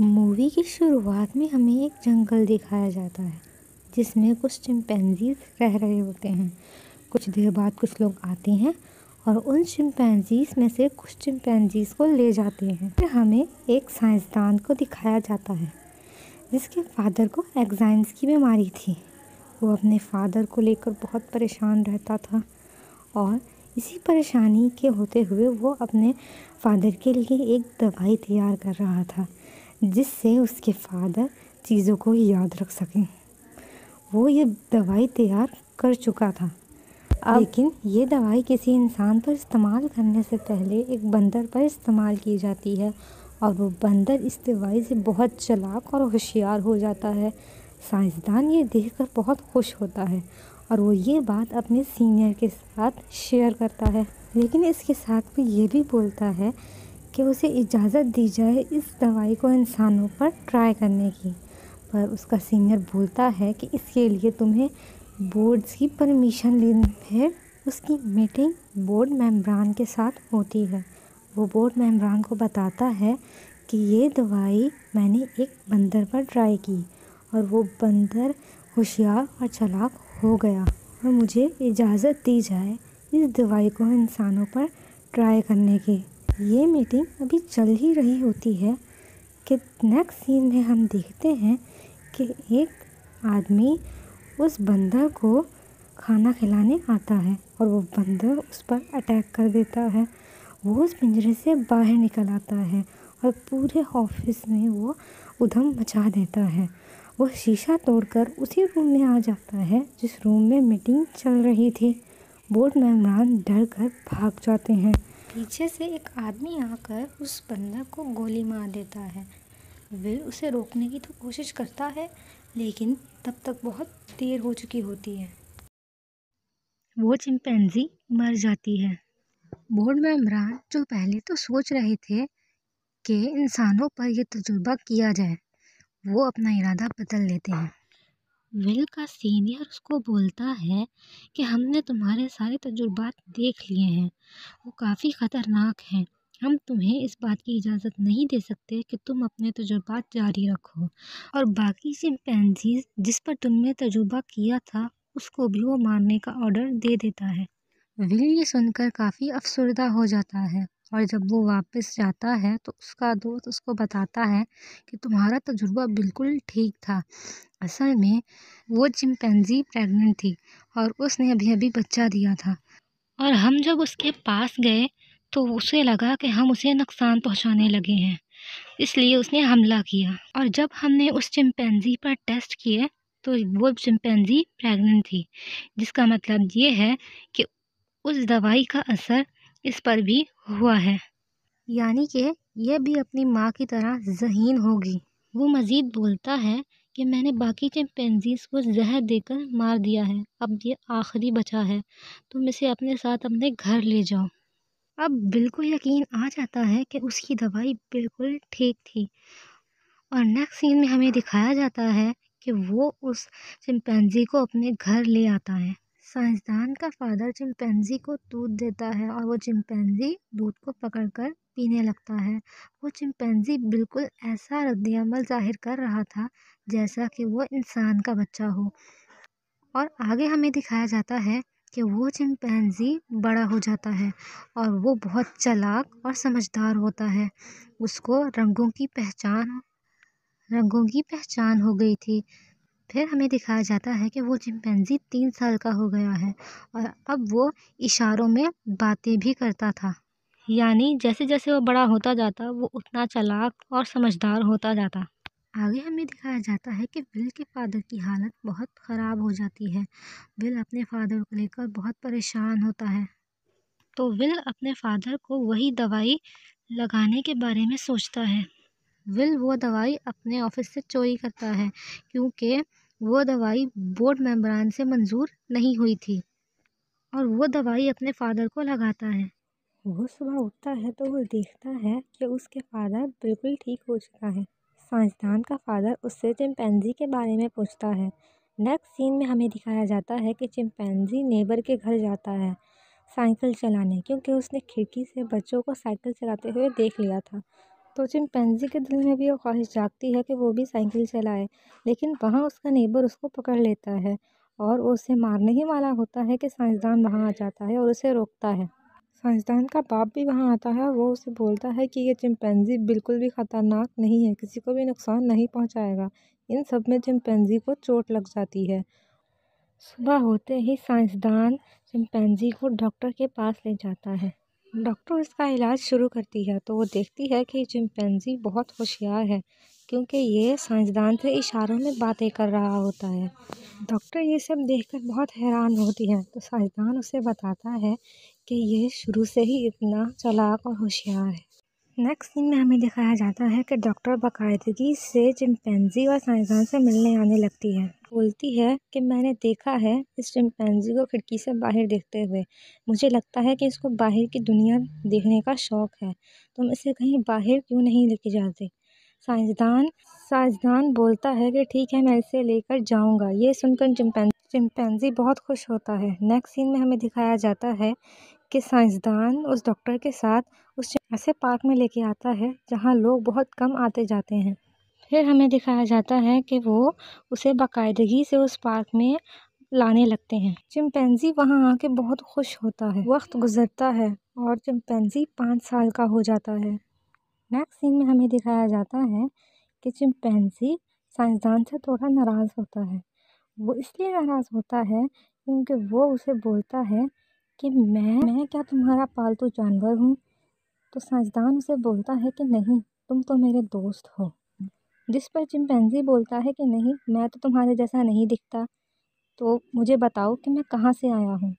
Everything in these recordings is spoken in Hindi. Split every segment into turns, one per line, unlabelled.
मूवी की शुरुआत में हमें एक जंगल दिखाया जाता है जिसमें कुछ चिंपैंजीज रह रहे होते हैं कुछ देर बाद कुछ लोग आते हैं और उन चिंपैंजीज में से कुछ चिंपैंजीज को ले जाते हैं फिर हमें एक साइंसदान को दिखाया जाता है जिसके फादर को एग्जाइम्स की बीमारी थी वो अपने फादर को लेकर बहुत परेशान रहता था और इसी परेशानी के होते हुए वो अपने फादर के लिए एक दवाई तैयार कर रहा था जिससे उसके फादर चीज़ों को याद रख सकें वो ये दवाई तैयार कर चुका था लेकिन ये दवाई किसी इंसान पर इस्तेमाल करने से पहले एक बंदर पर इस्तेमाल की जाती है और वो बंदर इस दवाई से बहुत चलाक और होशियार हो जाता है साइंसदान ये देखकर बहुत खुश होता है और वो ये बात अपने सीनियर के साथ शेयर करता है लेकिन इसके साथ वो ये भी बोलता है कि उसे इजाज़त दी जाए इस दवाई को इंसानों पर ट्राई करने की पर उसका सीनियर बोलता है कि इसके लिए तुम्हें बोर्ड्स की परमिशन लेनी है उसकी मीटिंग बोर्ड मेम्ब्रान के साथ होती है वो बोर्ड मेम्ब्रान को बताता है कि ये दवाई मैंने एक बंदर पर ट्राई की और वो बंदर होशियार और चलाक हो गया और मुझे इजाज़त दी जाए इस दवाई को इंसानों पर ट्राई करने की ये मीटिंग अभी चल ही रही होती है कि नेक्स्ट सीन में हम देखते हैं कि एक आदमी उस बंदर को खाना खिलाने आता है और वो बंदर उस पर अटैक कर देता है वो उस पिंजरे से बाहर निकल आता है और पूरे ऑफिस में वो उधम मचा देता है वो शीशा तोड़कर उसी रूम में आ जाता है जिस रूम में मीटिंग चल रही थी बोर्ड मेहमान डर कर भाग जाते हैं पीछे से एक आदमी आकर उस बंदर को गोली मार देता है वे उसे रोकने की तो कोशिश करता है लेकिन तब तक बहुत देर हो चुकी होती है वो चिंपैंजी मर जाती है बोर्ड इमरान जो पहले तो सोच रहे थे कि इंसानों पर यह तजुर्बा किया जाए वो अपना इरादा बदल लेते हैं विल का सीनियर उसको बोलता है कि हमने तुम्हारे सारे तजुर्बात देख लिए हैं वो काफ़ी ख़तरनाक हैं हम तुम्हें इस बात की इजाज़त नहीं दे सकते कि तुम अपने तजुर्बात जारी रखो और बाकी चिमपैनजीज जिस पर तुमने तजुर्बा किया था उसको भी वो मारने का ऑर्डर दे देता है विल ये सुनकर काफ़ी अफसरदा हो जाता है और जब वो वापस जाता है तो उसका दोस्त उसको बताता है कि तुम्हारा तजुर्बा बिल्कुल ठीक था असल में वो चिमपेंजी प्रेग्नेंट थी और उसने अभी अभी बच्चा दिया था और हम जब उसके पास गए तो उसे लगा कि हम उसे नुकसान पहुंचाने लगे हैं इसलिए उसने हमला किया और जब हमने उस चिम्पैन्ज़ी पर टेस्ट किए तो वो चिमपेंजी प्रेग्नेंट थी जिसका मतलब ये है कि उस दवाई का असर इस पर भी हुआ है यानी कि यह भी अपनी माँ की तरह जहीन होगी वो मज़ीद बोलता है कि मैंने बाकी चिमपेंजीज को जहर देकर मार दिया है अब ये आखिरी बचा है तुम इसे अपने साथ अपने घर ले जाओ अब बिल्कुल यकीन आ जाता है कि उसकी दवाई बिल्कुल ठीक थी और नेक्स्ट सीन में हमें दिखाया जाता है कि वो उस चिमपेंजी को अपने घर ले आता है साइंसदान का फादर चिंपैंजी को दूध देता है और वो चिंपैंजी दूध को पकड़ कर पीने लगता है वो चिंपैंजी बिल्कुल ऐसा रद्दमल ज़ाहिर कर रहा था जैसा कि वो इंसान का बच्चा हो और आगे हमें दिखाया जाता है कि वो चिंपैंजी बड़ा हो जाता है और वो बहुत चलाक और समझदार होता है उसको रंगों की पहचान रंगों की पहचान हो गई थी फिर हमें दिखाया जाता है कि वो चिमपेंजी तीन साल का हो गया है और अब वो इशारों में बातें भी करता था यानी जैसे जैसे वो बड़ा होता जाता वो उतना चलाक और समझदार होता जाता आगे हमें दिखाया जाता है कि विल के फादर की हालत बहुत ख़राब हो जाती है विल अपने फादर को लेकर बहुत परेशान होता है तो विल अपने फादर को वही दवाई लगाने के बारे में सोचता है विल वो दवाई अपने ऑफिस से चोरी करता है क्योंकि वो दवाई बोर्ड मेम्बरान से मंजूर नहीं हुई थी और वो दवाई अपने फादर को लगाता है वो सुबह उठता है तो वो देखता है कि उसके फादर बिल्कुल ठीक हो चुका है साइंसदान का फादर उससे चिमपैनजी के बारे में पूछता है नेक्स्ट सीन में हमें दिखाया जाता है कि चिमपैनजी नेबर के घर जाता है साइकिल चलाने क्योंकि उसने खिड़की से बच्चों को साइकिल चलाते हुए देख लिया था तो चिमपैंजी के दिल में भी वह ख्वाहिश जागती है कि वो भी साइकिल चलाए लेकिन वहाँ उसका नेबर उसको पकड़ लेता है और उसे मारने ही वाला होता है कि साइंसदान वहाँ आ जाता है और उसे रोकता है साइंसदान का बाप भी वहाँ आता है वो उसे बोलता है कि ये चिमपैंजी बिल्कुल भी ख़तरनाक नहीं है किसी को भी नुकसान नहीं पहुँचाएगा इन सब में चिमपैंजी को चोट लग जाती है सुबह होते ही साइंसदान चिमपैंजी को डॉक्टर के पास ले जाता है डॉक्टर उसका इलाज शुरू करती है तो वो देखती है कि चिमपेंजी बहुत होशियार है क्योंकि ये साइंसदान से इशारों में बातें कर रहा होता है डॉक्टर ये सब देखकर बहुत हैरान होती है तो साइंसदान उसे बताता है कि ये शुरू से ही इतना चलाक और होशियार है नेक्स्ट सीन में हमें दिखाया जाता है कि डॉक्टर बाकायदगी से चिमपेंजी और साइंसदान से मिलने आने लगती है बोलती है कि मैंने देखा है इस चिमपैनजी को खिड़की से बाहर देखते हुए मुझे लगता है कि इसको बाहर की दुनिया देखने का शौक़ है तुम इसे कहीं बाहर क्यों नहीं लेके जाते साइंसदान साइंसदान बोलता है कि ठीक है मैं इसे लेकर जाऊंगा ये सुनकर चिमपैन चिमपैनजी बहुत खुश होता है नेक्स्ट सीन में हमें दिखाया जाता है कि साइंसदान उस डॉक्टर के साथ उस ऐसे पार्क में लेके आता है जहाँ लोग बहुत कम आते जाते हैं फिर हमें दिखाया जाता है कि वो उसे बाकायदगी से उस पार्क में लाने लगते हैं चिमपैंजी वहाँ आके बहुत खुश होता है वक्त गुजरता है और चिमपेंजी पाँच साल का हो जाता है नेक्स्ट सीन में हमें दिखाया जाता है कि चिमपैंजी साइंसदान से थोड़ा नाराज़ होता है वो इसलिए नाराज़ होता है क्योंकि वो उसे बोलता है कि मैं मैं क्या तुम्हारा पालतू जानवर हूँ तो साइंसदान उसे बोलता है कि नहीं तुम तो मेरे दोस्त हो जिस पर चिमपेंजी बोलता है कि नहीं मैं तो तुम्हारे जैसा नहीं दिखता तो मुझे बताओ कि मैं कहाँ से आया हूँ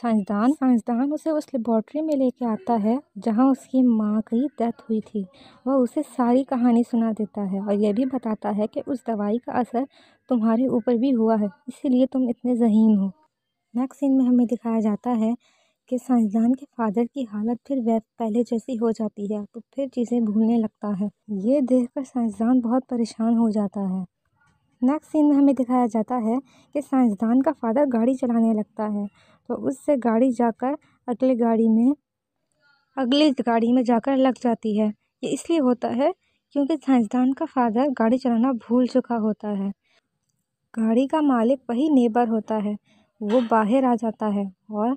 साइंसदान साइंसदान उसे उस लेबॉर्ट्री में लेके आता है जहाँ उसकी माँ की डेथ हुई थी वह उसे सारी कहानी सुना देता है और यह भी बताता है कि उस दवाई का असर तुम्हारे ऊपर भी हुआ है इसीलिए तुम इतने जहीन हो नेक्स्ट सीन में हमें दिखाया जाता है के साइंसदान के फादर की हालत फिर वह पहले जैसी हो जाती है तो फिर चीज़ें भूलने लगता है ये देखकर साइंसदान बहुत परेशान हो जाता है नेक्स्ट सीन में हमें दिखाया जाता है कि साइंसदान का फादर गाड़ी चलाने लगता है तो उससे गाड़ी जाकर अगले गाड़ी में अगली गाड़ी में जाकर लग जाती है ये इसलिए होता है क्योंकि साइंसदान का फादर गाड़ी चलाना भूल चुका होता है गाड़ी का मालिक वही नेबर होता है वो बाहर आ जाता है और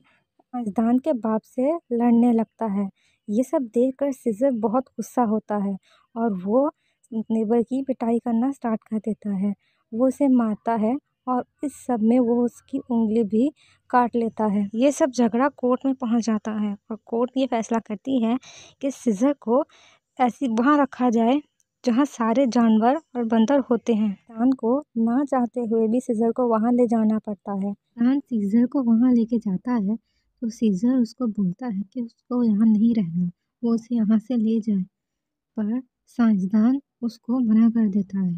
मझधान के बाप से लड़ने लगता है ये सब देखकर सीज़र बहुत गुस्सा होता है और वो नेबर की पिटाई करना स्टार्ट कर देता है वो उसे मारता है और इस सब में वो उसकी उंगली भी काट लेता है ये सब झगड़ा कोर्ट में पहुंच जाता है और कोर्ट ये फैसला करती है कि सीज़र को ऐसी वहाँ रखा जाए जहाँ सारे जानवर और बंदर होते हैं रैन को ना चाहते हुए भी सीज़र को वहाँ ले जाना पड़ता है रैन सीज़र को वहाँ लेके जाता है तो सीज़र उसको बोलता है कि उसको यहाँ नहीं रहना वो उसे यहाँ से ले जाए पर साइंसदान उसको मना कर देता है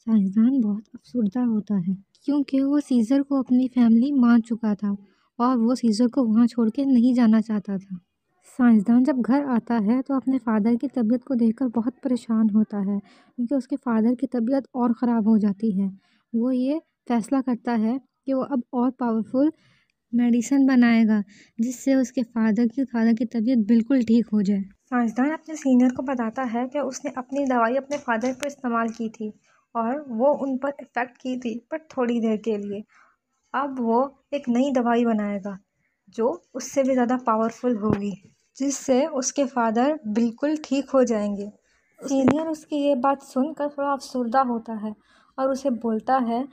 साइंसदान बहुत अफसरदा होता है क्योंकि वो सीज़र को अपनी फैमिली मान चुका था और वो सीज़र को वहाँ छोड़ के नहीं जाना चाहता था साइंसदान जब घर आता है तो अपने फ़ादर की तबीयत को देखकर बहुत परेशान होता है क्योंकि उसके फ़ादर की तबीयत और ख़राब हो जाती है वो ये फ़ैसला करता है कि वो अब और पावरफुल मेडिसन बनाएगा जिससे उसके फ़ादर की फ़ादर की तबीयत बिल्कुल ठीक हो जाए साइंसदान अपने सीनियर को बताता है कि उसने अपनी दवाई अपने फ़ादर पर इस्तेमाल की थी और वो उन पर इफ़ेक्ट की थी पर थोड़ी देर के लिए अब वो एक नई दवाई बनाएगा जो उससे भी ज़्यादा पावरफुल होगी जिससे उसके फादर बिल्कुल ठीक हो जाएंगे सीनियर उसकी ये बात सुनकर थोड़ा अफसरदा होता है और उसे बोलता है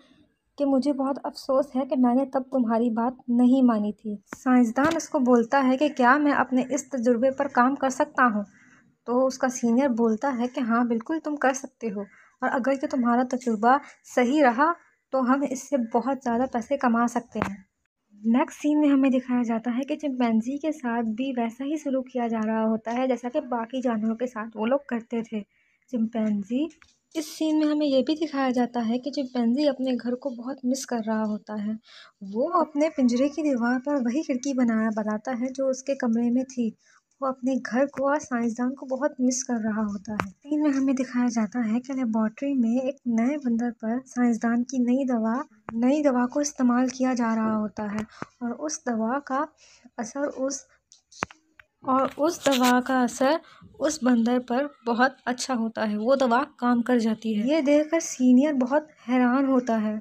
कि मुझे बहुत अफसोस है कि मैंने तब तुम्हारी बात नहीं मानी थी साइंसदान उसको बोलता है कि क्या मैं अपने इस तजुर्बे पर काम कर सकता हूँ तो उसका सीनियर बोलता है कि हाँ बिल्कुल तुम कर सकते हो और अगर कि तुम्हारा तजुर्बा सही रहा तो हम इससे बहुत ज़्यादा पैसे कमा सकते हैं नेक्स्ट सीन में हमें दिखाया जाता है कि चिंपैंजी के साथ भी वैसा ही सलूक किया जा रहा होता है जैसा कि बाकी जानवरों के साथ वो लोग करते थे चिंपैंजी इस सीन में हमें यह भी दिखाया जाता है कि चिंपैंजी अपने घर को बहुत मिस कर रहा होता है वो अपने पिंजरे की दीवार पर वही खिड़की बनाया बनाता है जो उसके कमरे में थी वो अपने घर को और साइंसदान को बहुत मिस कर रहा होता है सीन में हमें दिखाया जाता है कि लेबॉर्ट्री में एक नए बंदर पर साइंसदान की नई दवा नई दवा को इस्तेमाल किया जा रहा होता है और उस दवा का असर उस और उस दवा का असर उस बंदर पर बहुत अच्छा होता है वो दवा काम कर जाती है ये देखकर सीनियर बहुत हैरान होता है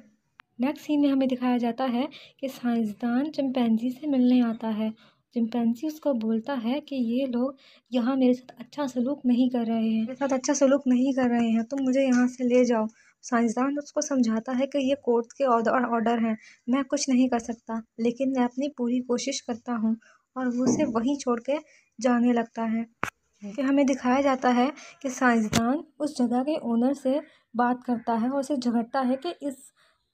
नेक्स्ट सीन में हमें दिखाया जाता है कि साइंसदान चिमपैनजी से मिलने आता है चिमपैनजी उसको बोलता है कि ये लोग यहाँ मेरे साथ अच्छा सलूक नहीं कर रहे हैं मेरे साथ अच्छा सलूक नहीं कर रहे हैं तुम मुझे यहाँ से ले जाओ साइंसदान उसको समझाता है कि ये कोर्ट के ऑर्डर हैं मैं कुछ नहीं कर सकता लेकिन मैं अपनी पूरी कोशिश करता हूँ और वो उसे वहीं छोड़ के जाने लगता है फिर हमें दिखाया जाता है कि साइंसदान उस जगह के ओनर से बात करता है और उसे झगड़ता है कि इस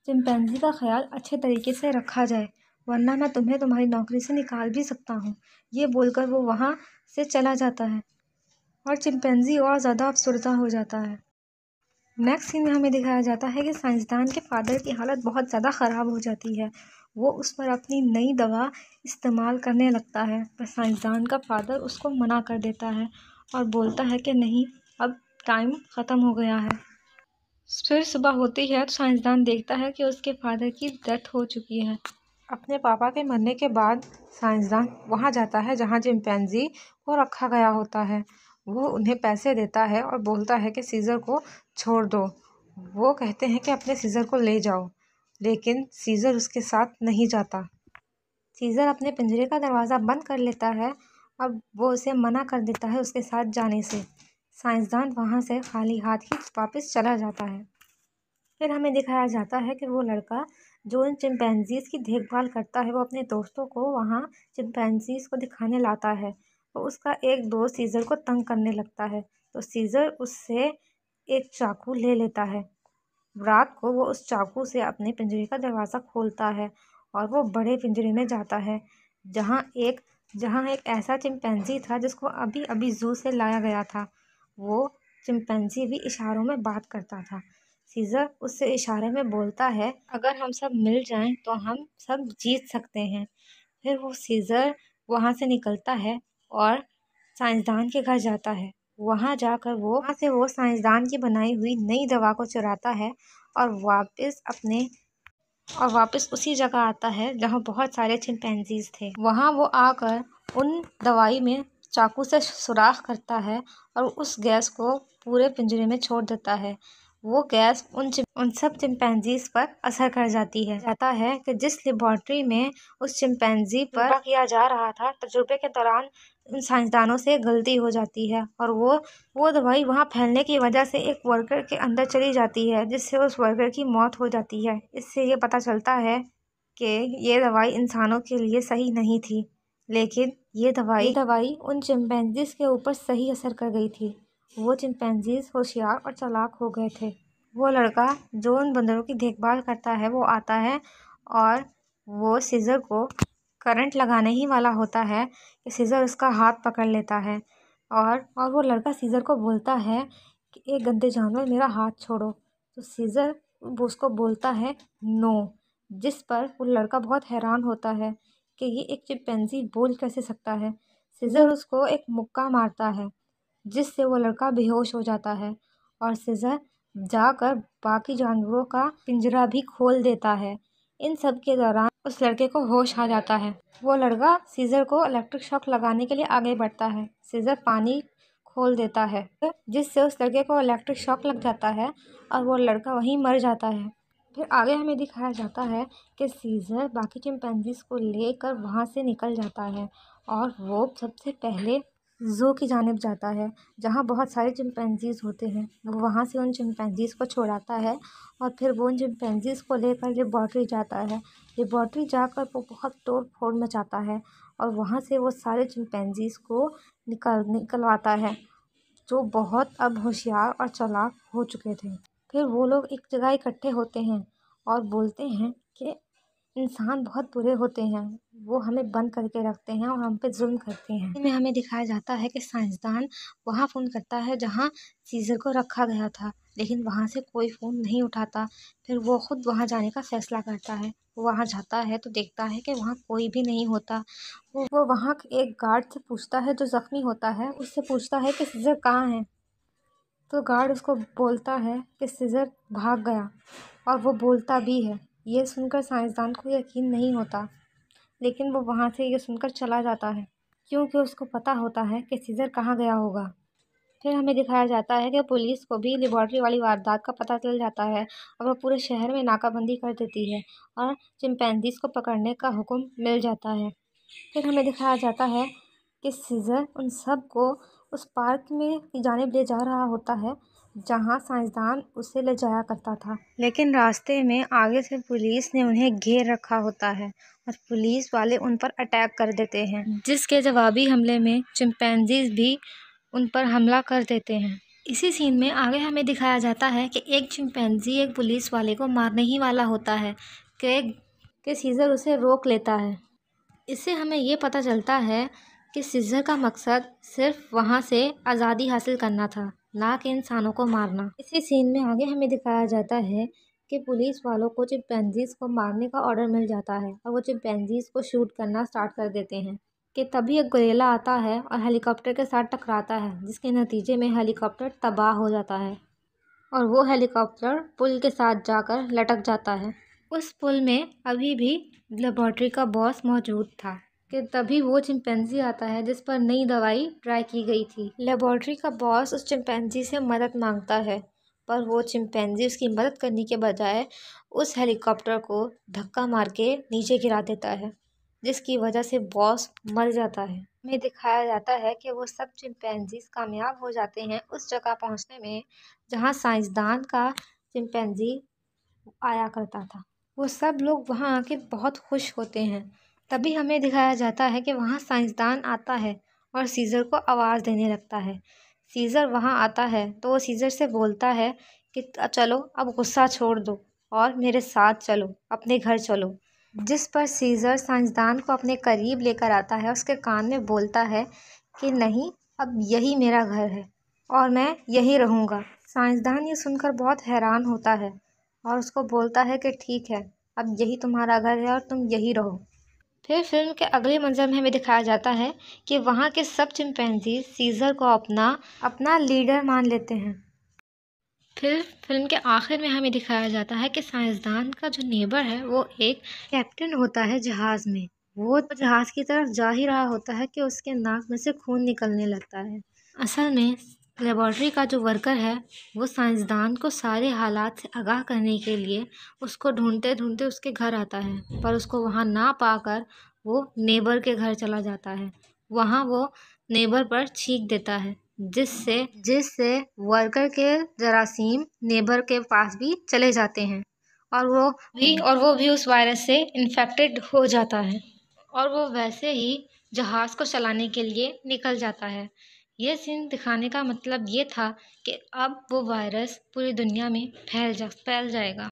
चिमपैनजी का ख्याल अच्छे तरीके से रखा जाए वरना मैं तुम्हें तुम्हारी नौकरी से निकाल भी सकता हूँ ये बोलकर वो वहाँ से चला जाता है और चिमपैनजी और ज़्यादा अफसरदा हो जाता है नेक्स्ट सीन में हमें दिखाया जाता है कि साइंसदान के फादर की हालत बहुत ज़्यादा ख़राब हो जाती है वो उस पर अपनी नई दवा इस्तेमाल करने लगता है पर साइंसदान का फ़ादर उसको मना कर देता है और बोलता है कि नहीं अब टाइम ख़त्म हो गया है फिर सुबह होती है तो साइंसदान देखता है कि उसके फादर की डेथ हो चुकी है अपने पापा के मरने के बाद साइंसदान वहाँ जाता है जहाँ चिंपैंजी को रखा गया होता है वो उन्हें पैसे देता है और बोलता है कि सीज़र को छोड़ दो वो कहते हैं कि अपने सीज़र को ले जाओ लेकिन सीज़र उसके साथ नहीं जाता सीज़र अपने पिंजरे का दरवाज़ा बंद कर लेता है अब वो उसे मना कर देता है उसके साथ जाने से साइंसदान वहाँ से खाली हाथ ही वापस चला जाता है फिर हमें दिखाया जाता है कि वो लड़का जो इन चिमपैनजीज़ की देखभाल करता है वो अपने दोस्तों को वहाँ चिमपैनजीज़ को दिखाने लाता है तो उसका एक दोस्त सीज़र को तंग करने लगता है तो सीज़र उससे एक चाकू ले लेता है रात को वो उस चाकू से अपने पिंजरे का दरवाज़ा खोलता है और वो बड़े पिंजरे में जाता है जहाँ एक जहाँ एक ऐसा चिमपैंजी था जिसको अभी अभी ज़ू से लाया गया था वो चिमपैंजी भी इशारों में बात करता था सीज़र उससे इशारे में बोलता है अगर हम सब मिल जाएं तो हम सब जीत सकते हैं फिर वो सीज़र वहाँ से निकलता है और साइंसदान के घर जाता है वहाँ जाकर वो वहाँ से वो साइंसदान की बनाई हुई नई दवा को चुराता है और वापस अपने और वापस उसी जगह आता है जहाँ बहुत सारे चिंपैंजीज थे वहाँ वो आकर उन दवाई में चाकू से सुराख करता है और उस गैस को पूरे पिंजरे में छोड़ देता है वो गैस उन उन सब चिंपैंजीज पर असर कर जाती है कहता है कि जिस लेबॉर्ट्री में उस चिंपैंजी पर किया जा रहा था तजुर्बे के दौरान साइंसदानों से गलती हो जाती है और वो वो दवाई वहाँ फैलने की वजह से एक वर्कर के अंदर चली जाती है जिससे उस वर्कर की मौत हो जाती है इससे ये पता चलता है कि ये दवाई इंसानों के लिए सही नहीं थी लेकिन ये दवाई ये दवाई उन चिमपैंजीज के ऊपर सही असर कर गई थी वो चिमपैंजीज होशियार और चलाक हो गए थे वो लड़का जो उन बंदरों की देखभाल करता है वो आता है और वो सीज़र को करंट लगाने ही वाला होता है कि सीज़र उसका हाथ पकड़ लेता है और और वो लड़का सीज़र को बोलता है कि एक गंदे जानवर मेरा हाथ छोड़ो तो सीज़र वो उसको बोलता है नो जिस पर वो लड़का बहुत हैरान होता है कि ये एक चिम्पैन्ज़ी बोल कैसे सकता है सीज़र उसको एक मुक्का मारता है जिससे वो लड़का बेहोश हो जाता है और सीज़र जाकर बाकी जानवरों का पिंजरा भी खोल देता है इन सब के दौरान उस लड़के को होश आ जाता है वो लड़का सीज़र को इलेक्ट्रिक शॉक लगाने के लिए आगे बढ़ता है सीज़र पानी खोल देता है जिससे उस लड़के को इलेक्ट्रिक शॉक लग जाता है और वो लड़का वहीं मर जाता है फिर आगे हमें दिखाया जाता है कि सीज़र बाकी चिंपैंजीज़ को लेकर वहाँ से निकल जाता है और वो सबसे पहले ज़ू की जानब जाता है जहाँ बहुत सारे चिम्पैंज़ीज़ होते हैं वहाँ से उन चिम्पैंज़ीज़ को छोड़ाता है और फिर वो उन चिम्पैंज़ीज़ को लेकर लेबॉर्ट्री जाता है लेबॉर्ट्री जाकर वो बहुत तोड़ फोड़ मचाता है और वहाँ से वो सारे चिम्पैंज़ीज़ को निकल निकलवाता है जो बहुत अब होशियार और चलाक हो चुके थे फिर वो लोग एक जगह इकट्ठे होते हैं और बोलते हैं कि इंसान बहुत बुरे होते हैं वो हमें बंद करके रखते हैं और हम पे जुल्म करते हैं इसमें हमें दिखाया जाता है कि साइंसदान वहाँ फ़ोन करता है जहाँ सीज़र को रखा गया था लेकिन वहाँ से कोई फ़ोन नहीं उठाता फिर वो खुद वहाँ जाने का फ़ैसला करता है वो वहाँ जाता है तो देखता है कि वहाँ कोई भी नहीं होता वो वो वहाँ एक गार्ड से पूछता है जो ज़ख्मी होता है उससे पूछता है कि सीज़र कहाँ है तो गार्ड उसको बोलता है कि सीज़र भाग गया और वो बोलता भी है यह सुनकर साइंसदान को यकीन नहीं होता लेकिन वो वहाँ से यह सुनकर चला जाता है क्योंकि उसको पता होता है कि सीज़र कहाँ गया होगा फिर हमें दिखाया जाता है कि पुलिस को भी लेबॉर्ट्री वाली वारदात का पता चल जाता है और वह पूरे शहर में नाकाबंदी कर देती है और चिमपैंजीज को पकड़ने का हुक्म मिल जाता है फिर हमें दिखाया जाता है कि सीज़र उन सब को उस पार्क में जाने जानब ले जा रहा होता है जहां साइंसदान उसे ले जाया करता था लेकिन रास्ते में आगे से पुलिस ने उन्हें घेर रखा होता है और पुलिस वाले उन पर अटैक कर देते हैं जिसके जवाबी हमले में चिंपैंजीज भी उन पर हमला कर देते हैं इसी सीन में आगे हमें दिखाया जाता है कि एक चिंपैंजी एक पुलिस वाले को मारने ही वाला होता है कि के सीज़र उसे रोक लेता है इससे हमें ये पता चलता है कि सीज़र का मकसद सिर्फ वहाँ से आज़ादी हासिल करना था ला के इंसानों को मारना इसी सीन में आगे हमें दिखाया जाता है कि पुलिस वालों को चिमपैंजीज को मारने का ऑर्डर मिल जाता है और वो चिमपैंजीज को शूट करना स्टार्ट कर देते हैं कि तभी एक गुरेला आता है और हेलीकॉप्टर के साथ टकराता है जिसके नतीजे में हेलीकॉप्टर तबाह हो जाता है और वो हेलीकॉप्टर पुल के साथ जाकर लटक जाता है उस पुल में अभी भी लेबॉर्ट्री का बॉस मौजूद था कि तभी वो चिंपैंजी आता है जिस पर नई दवाई ट्राई की गई थी लेबॉर्ट्री का बॉस उस चिंपैंजी से मदद मांगता है पर वो चिंपैंजी उसकी मदद करने के बजाय उस हेलीकॉप्टर को धक्का मार के नीचे गिरा देता है जिसकी वजह से बॉस मर जाता है में दिखाया जाता है कि वो सब चिंपैंजीज कामयाब हो जाते हैं उस जगह पहुंचने में जहां साइंसदान का चिंपैंजी आया करता था वो सब लोग वहां आके बहुत खुश होते हैं तभी हमें दिखाया जाता है कि वहाँ साइंसदान आता है और सीज़र को आवाज़ देने लगता है सीज़र वहाँ आता है तो वो सीज़र से बोलता है कि चलो अब गुस्सा छोड़ दो और मेरे साथ चलो अपने घर चलो जिस पर सीज़र साइंसदान को अपने करीब लेकर आता है उसके कान में बोलता है कि नहीं अब यही मेरा घर है और मैं यही रहूँगा साइंसदान ये सुनकर बहुत हैरान होता है और उसको बोलता है कि ठीक है अब यही तुम्हारा घर है और तुम यही रहो फिर फिल्म के अगले मंजर में हमें दिखाया जाता है कि वहाँ के सब चिंपैंजी सीज़र को अपना अपना लीडर मान लेते हैं फिर फिल्म के आखिर में हमें दिखाया जाता है कि साइंसदान का जो नेबर है वो एक कैप्टन होता है जहाज़ में वो जहाज़ की तरफ जा ही रहा होता है कि उसके नाक में से खून निकलने लगता है असल में लेबॉर्ट्री का जो वर्कर है वो साइंसदान को सारे हालात से आगाह करने के लिए उसको ढूँढते ढूँढते उसके घर आता है पर उसको वहाँ ना पाकर वो नेबर के घर चला जाता है वहाँ वो नेबर पर छींक देता है जिससे जिससे वर्कर के जरासीम नेबर के पास भी चले जाते हैं और वो भी और वो भी उस वायरस से इन्फेक्टेड हो जाता है और वो वैसे ही जहाज़ को चलाने के लिए निकल जाता है यह सीन दिखाने का मतलब ये था कि अब वो वायरस पूरी दुनिया में फैल जा फैल जाएगा